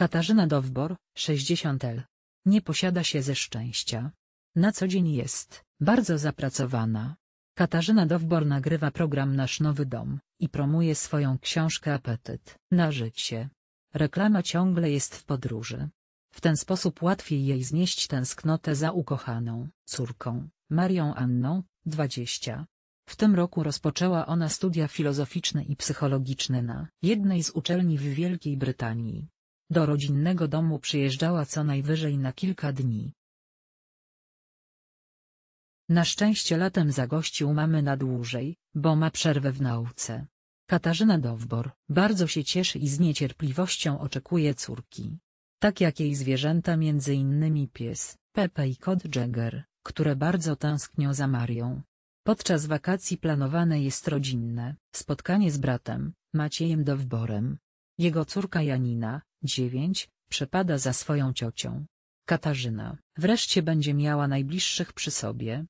Katarzyna Dowbor, 60L. Nie posiada się ze szczęścia. Na co dzień jest bardzo zapracowana. Katarzyna Dowbor nagrywa program Nasz Nowy Dom i promuje swoją książkę Apetyt na życie. Reklama ciągle jest w podróży. W ten sposób łatwiej jej znieść tęsknotę za ukochaną córką, Marią Anną, 20. W tym roku rozpoczęła ona studia filozoficzne i psychologiczne na jednej z uczelni w Wielkiej Brytanii. Do rodzinnego domu przyjeżdżała co najwyżej na kilka dni. Na szczęście latem zagościł mamy na dłużej, bo ma przerwę w nauce. Katarzyna Dowbor bardzo się cieszy i z niecierpliwością oczekuje córki. Tak jak jej zwierzęta między innymi pies, Pepe i kot Jagger, które bardzo tęsknią za Marią. Podczas wakacji planowane jest rodzinne spotkanie z bratem, Maciejem Dowborem. Jego córka Janina, 9. Przepada za swoją ciocią. Katarzyna. Wreszcie będzie miała najbliższych przy sobie,